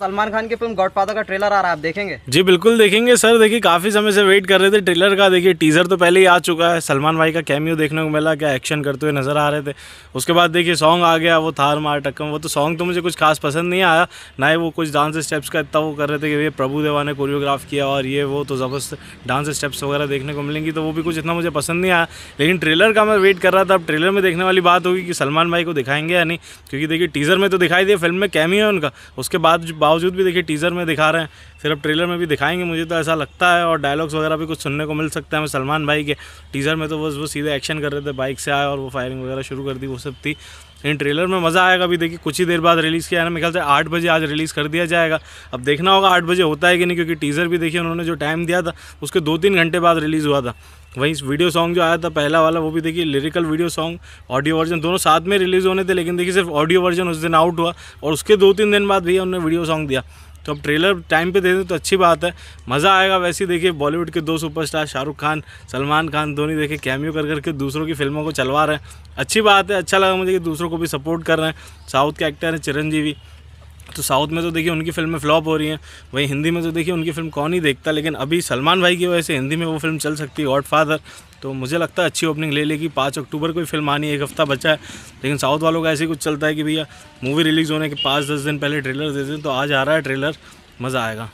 सलमान खान की film Godfather का trailer आ रहा है आप देखेंगे जी बिल्कुल देखेंगे सर देखिए काफ़ी समय से वेट कर रहे थे ट्रेलर का देखिए टीजर तो पहले ही आ चुका है सलमान भाई का कैमियो देखने को मिला क्या एक्शन करते हुए नजर आ रहे थे उसके बाद देखिए सॉन्ग आ गया वो थार मार टक्कम वो तो सॉन्ग तो मुझे कुछ खास पसंद नहीं आया ना ही वो कुछ डांस स्टेप्स का इतना वो कर रहे थे कि ये प्रभु देवा ने कोरियोग्राफ किया और ये वो तो ज़बरदस्त डांस स्टेप्स वगैरह देखने को मिलेंगी तो वो भी कुछ इतना मुझे पसंद नहीं आया लेकिन ट्रेलर का मैं वेट कर रहा था अब ट्रेलर में देखने वाली बात होगी कि सलमान भाई को दिखाएंगे या नहीं क्योंकि देखिए टीजर में तो दिखाई दिया फिल्म में कैमियो उनका उसके बाद बावजूद भी देखिए टीज़र में दिखा रहे हैं फिर अब ट्रेलर में भी दिखाएंगे मुझे तो ऐसा लगता है और डायलॉग्स वगैरह भी कुछ सुनने को मिल सकता है हमें सलमान भाई के टीज़र में तो बस वो सीधे एक्शन कर रहे थे बाइक से आए और वो फायरिंग वगैरह शुरू कर दी वो सब थी इन ट्रेलर में मज़ा आएगा अभी देखिए कुछ ही देर बाद रिलीज़ किया है ना मेरे ख्याल से आठ बजे आज रिलीज़ कर दिया जाएगा अब देखना होगा आठ बजे होता है कि नहीं क्योंकि टीज़र भी देखिए उन्होंने जो टाइम दिया था उसके दो तीन घंटे बाद रिलीज़ हुआ था वहीं वीडियो सॉन्ग जो आया था पहला वाला वो भी देखिए lyrical video song audio version दोनों साथ में रिलीज़ होने थे लेकिन देखिए सिर्फ ऑडियो वर्जन उस दिन आउट हुआ और उसके दो तीन दिन बाद भैया उन्होंने वीडियो सॉन्ग दिया तो अब ट्रेलर टाइम पे दे दें तो अच्छी बात है मज़ा आएगा वैसे ही देखिए बॉलीवुड के दो सुपरस्टार शाहरुख खान सलमान खान धोनी देखिए कैमियो कर करके दूसरों की फिल्मों को चलवा रहे हैं अच्छी बात है अच्छा लगा मुझे कि दूसरों को भी सपोर्ट कर रहे हैं साउथ के एक्टर हैं चिरंजीवी तो साउथ में तो देखिए उनकी फिल्में फ्लॉप हो रही हैं वहीं हिंदी में तो देखिए उनकी फिल्म कौन ही देखता लेकिन अभी सलमान भाई की वजह से हिंदी में वो फिल्म चल सकती है गॉड फादर तो मुझे लगता है अच्छी ओपनिंग ले लेगी पाँच अक्टूबर को ही फिल्म आनी एक हफ़्ता बचा है लेकिन साउथ वालों का ऐसे कुछ चलता है कि भैया मूवी रिलीज़ होने के पाँच दस दिन पहले ट्रेलर देते हैं तो आज आ रहा है ट्रेलर मज़ा आएगा